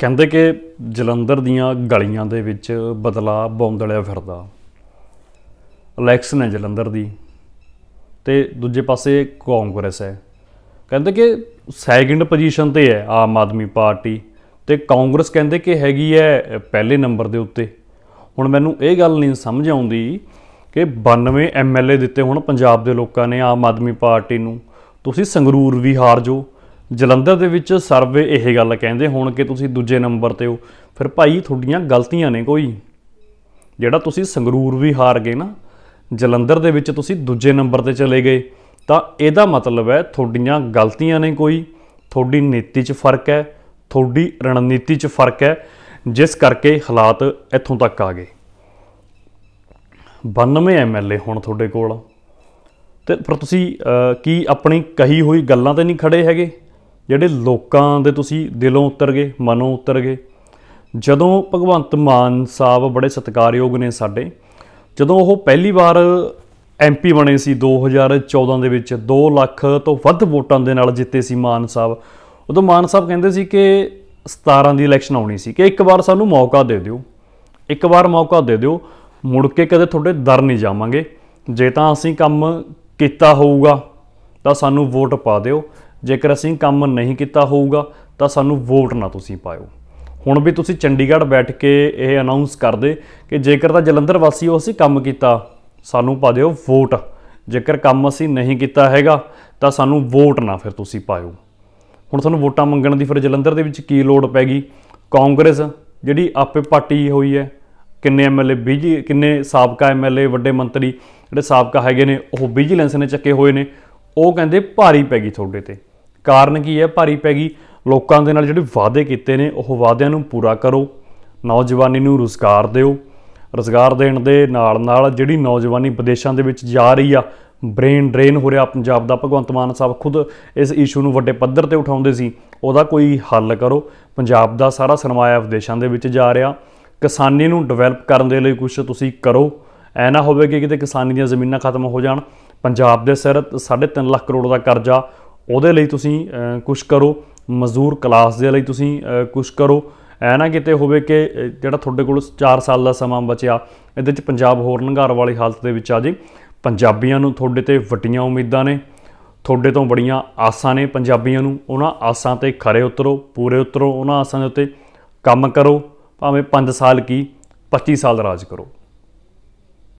ਕਹਿੰਦੇ ਕਿ ਜਲੰਧਰ ਦੀਆਂ ਗਲੀਆਂ ਦੇ ਵਿੱਚ ਬਦਲਾ ਬੌਂਦਲਿਆ ਫਿਰਦਾ ਇਲੈਕਸ਼ਨ ਹੈ ਜਲੰਧਰ ਦੀ ਤੇ ਦੂਜੇ ਪਾਸੇ ਕਾਂਗਰਸ ਹੈ ਕਹਿੰਦੇ ਕਿ ਸੈਕਿੰਡ ਪੋਜੀਸ਼ਨ ਤੇ ਹੈ ਆਮ ਆਦਮੀ ਪਾਰਟੀ ਤੇ ਕਾਂਗਰਸ ਕਹਿੰਦੇ ਕਿ ਹੈਗੀ ਹੈ ਪਹਿਲੇ ਨੰਬਰ ਦੇ ਉੱਤੇ ਹੁਣ ਮੈਨੂੰ ਇਹ ਗੱਲ ਨਹੀਂ ਸਮਝ ਆਉਂਦੀ ਕਿ 92 ਐਮਐਲਏ ਦਿੱਤੇ ਹੁਣ ਪੰਜਾਬ ਦੇ ਲੋਕਾਂ ਨੇ ਆਮ ਆਦਮੀ ਪਾਰਟੀ ਨੂੰ ਤੁਸੀਂ ਸੰਗਰੂਰ ਵੀ ਹਾਰ ਜੋ ਜਲੰਧਰ ਦੇ ਵਿੱਚ ਸਰਵੇ ਇਹ ਗੱਲ ਕਹਿੰਦੇ ਹੋਣ ਕਿ ਤੁਸੀਂ ਦੂਜੇ ਨੰਬਰ ਤੇ ਹੋ ਫਿਰ ਭਾਈ ਤੁਹਾਡੀਆਂ ਗਲਤੀਆਂ ਨੇ ਕੋਈ ਜਿਹੜਾ ਤੁਸੀਂ ਸੰਗਰੂਰ ਵੀ ਹਾਰ ਗਏ ਨਾ ਜਲੰਧਰ ਦੇ ਵਿੱਚ ਤੁਸੀਂ ਦੂਜੇ ਨੰਬਰ ਤੇ ਚਲੇ ਗਏ ਤਾਂ ਇਹਦਾ ਮਤਲਬ ਹੈ ਤੁਹਾਡੀਆਂ ਗਲਤੀਆਂ ਨੇ ਕੋਈ ਤੁਹਾਡੀ ਨੀਤੀ 'ਚ ਫਰਕ ਹੈ ਤੁਹਾਡੀ ਰਣਨੀਤੀ 'ਚ ਫਰਕ ਹੈ ਜਿਸ ਕਰਕੇ ਹਾਲਾਤ ਇੱਥੋਂ ਤੱਕ ਆ ਗਏ 92 ਐਮਐਲਏ ਹੁਣ ਤੁਹਾਡੇ ਕੋਲ ਤੇ ਪਰ ਤੁਸੀਂ ਕੀ ਆਪਣੀ ਕਹੀ ਹੋਈ ਗੱਲਾਂ ਤੇ ਨਹੀਂ ਖੜੇ ਹੈਗੇ ਜਿਹੜੇ ਲੋਕਾਂ ਦੇ ਤੁਸੀਂ ਦਿਲੋਂ ਉਤਰ ਗਏ ਮਨੋਂ ਉਤਰ ਗਏ ਜਦੋਂ ਭਗਵੰਤ ਮਾਨ ਸਾਹਿਬ ਬੜੇ ਸਤਿਕਾਰਯੋਗ ਨੇ ਸਾਡੇ ਜਦੋਂ ਉਹ ਪਹਿਲੀ ਵਾਰ ਐਮਪੀ ਬਣੇ ਸੀ 2014 ਦੇ ਵਿੱਚ 2 ਲੱਖ ਤੋਂ ਵੱਧ ਵੋਟਾਂ ਦੇ ਨਾਲ ਜਿੱਤੇ ਸੀ ਮਾਨ ਸਾਹਿਬ ਉਦੋਂ ਮਾਨ ਸਾਹਿਬ ਕਹਿੰਦੇ ਸੀ ਕਿ 17 ਦੀ ਇਲੈਕਸ਼ਨ ਆਉਣੀ ਸੀ ਕਿ ਇੱਕ ਵਾਰ ਸਾਨੂੰ ਮੌਕਾ ਦੇ ਦਿਓ ਇੱਕ ਵਾਰ ਮੌਕਾ ਦੇ ਦਿਓ ਮੁੜ ਕੇ ਕਦੇ ਤੁਹਾਡੇ ਦਰ ਨਹੀਂ ਜਾਵਾਂਗੇ ਜੇ ਤਾਂ ਅਸੀਂ ਕੰਮ ਕੀਤਾ ਹੋਊਗਾ ਤਾਂ ਸਾਨੂੰ ਵੋਟ ਪਾ ਦਿਓ ਜੇਕਰ ਅਸੀਂ ਕੰਮ ਨਹੀਂ ਕੀਤਾ ਹੋਊਗਾ ਤਾਂ ਸਾਨੂੰ ਵੋਟ ਨਾ ਤੁਸੀਂ ਪਾਇਓ ਹੁਣ ਵੀ ਤੁਸੀਂ ਚੰਡੀਗੜ੍ਹ ਬੈਠ ਕੇ ਇਹ ਅਨਾਉਂਸ ਕਰਦੇ ਕਿ ਜੇਕਰ ਤਾਂ ਜਲੰਧਰ ਵਾਸੀ ਹੋ ਅਸੀਂ ਕੰਮ ਕੀਤਾ ਸਾਨੂੰ ਪਾ ਦਿਓ ਵੋਟ ਜੇਕਰ ਕੰਮ ਅਸੀਂ ਨਹੀਂ ਕੀਤਾ ਹੈਗਾ ਤਾਂ ਸਾਨੂੰ ਵੋਟ ਨਾ ਫਿਰ ਤੁਸੀਂ ਪਾਇਓ ਹੁਣ ਤੁਹਾਨੂੰ ਵੋਟਾਂ ਮੰਗਣ ਦੀ ਫਿਰ ਜਲੰਧਰ ਦੇ ਵਿੱਚ ਕੀ ਲੋੜ ਪੈ ਗਈ ਕਾਂਗਰਸ ਜਿਹੜੀ ਆਪੇ ਪਾਰਟੀ ਹੋਈ ਹੈ ਕਿੰਨੇ ਐਮਐਲਏ ਬੀਜੀ ਕਿੰਨੇ ਸਾਬਕਾ ਐਮਐਲਏ ਵੱਡੇ ਮੰਤਰੀ ਜਿਹੜੇ ਸਾਬਕਾ ਹੈਗੇ ਨੇ ਉਹ ਵਿਜੀਲੈਂਸ ਨੇ ਚੱਕੇ ਹੋਏ ਨੇ ਉਹ ਕਹਿੰਦੇ ਭਾਰੀ ਪੈ ਗਈ ਤੁਹਾਡੇ ਤੇ ਕਾਰਨ ਕੀ ਹੈ ਭਾਰੀ ਪੈ ਗਈ ਲੋਕਾਂ ਦੇ ਨਾਲ ਜਿਹੜੇ ਵਾਅਦੇ ਕੀਤੇ ਨੇ ਉਹ ਵਾਅਦਿਆਂ ਨੂੰ ਪੂਰਾ ਕਰੋ ਨੌਜਵਾਨੀ ਨੂੰ ਰੋਜ਼ਗਾਰ ਦਿਓ ਰੋਜ਼ਗਾਰ ਦੇਣ ਦੇ ਨਾਲ ਨਾਲ ਜਿਹੜੀ ਨੌਜਵਾਨੀ ਵਿਦੇਸ਼ਾਂ ਦੇ ਵਿੱਚ ਜਾ ਰਹੀ ਆ ਬ੍ਰੇਨ ਡਰੇਨ ਹੋ ਰਿਹਾ ਪੰਜਾਬ ਦਾ ਭਗਵੰਤ ਮਾਨ ਸਾਹਿਬ ਖੁਦ ਇਸ ਇਸ਼ੂ ਨੂੰ ਵੱਡੇ ਪੱਧਰ ਤੇ ਉਠਾਉਂਦੇ ਸੀ ਉਹਦਾ ਕੋਈ ਹੱਲ ਕਰੋ ਪੰਜਾਬ ਦਾ ਸਾਰਾ ਸਰਮਾਇਆ ਵਿਦੇਸ਼ਾਂ ਦੇ ਵਿੱਚ ਜਾ ਰਿਹਾ ਕਿਸਾਨੀ ਨੂੰ ਡਿਵੈਲਪ ਕਰਨ ਦੇ ਲਈ ਕੁਝ ਤੁਸੀਂ ਕਰੋ ਐ ਨਾ ਹੋਵੇ ਕਿ ਕਿਤੇ ਕਿਸਾਨੀ ਦੀਆਂ ਜ਼ਮੀਨਾਂ ਖਤਮ ਹੋ ਜਾਣ ਪੰਜਾਬ ਦੇ ਸਿਰ 3.5 ਲੱਖ ਕਰੋੜ ਦਾ ਕਰਜ਼ਾ ਉਹਦੇ ਲਈ ਤੁਸੀਂ ਕੁਝ ਕਰੋ ਮਜ਼ਦੂਰ ਕਲਾਸ ਦੇ ਲਈ ਤੁਸੀਂ ਕੁਝ ਕਰੋ ਐ ਨਾ ਕਿਤੇ ਹੋਵੇ ਕਿ ਜਿਹੜਾ ਤੁਹਾਡੇ ਕੋਲ 4 ਸਾਲ ਦਾ ਸਮਾਂ ਬਚਿਆ ਇਹਦੇ ਵਿੱਚ ਪੰਜਾਬ ਹੋਰ ਨੰਗਾਰ ਵਾਲੀ ਹਾਲਤ ਦੇ ਵਿੱਚ ਆ ਜੇ ਪੰਜਾਬੀਆਂ ਨੂੰ ਤੁਹਾਡੇ ਤੇ ਵੱਡੀਆਂ ਉਮੀਦਾਂ ਨੇ ਤੁਹਾਡੇ ਤੋਂ ਬੜੀਆਂ ਆਸਾਂ ਨੇ ਪੰਜਾਬੀਆਂ ਨੂੰ ਉਹਨਾਂ ਆਸਾਂ ਤੇ ਖਰੇ ਉਤਰੋ ਪੂਰੇ ਉਤਰੋ ਉਹਨਾਂ ਆਸਾਂ ਦੇ ਉੱਤੇ ਕੰਮ ਕਰੋ ਭਾਵੇਂ 5 ਸਾਲ ਕੀ 25 ਸਾਲ ਰਾਜ ਕਰੋ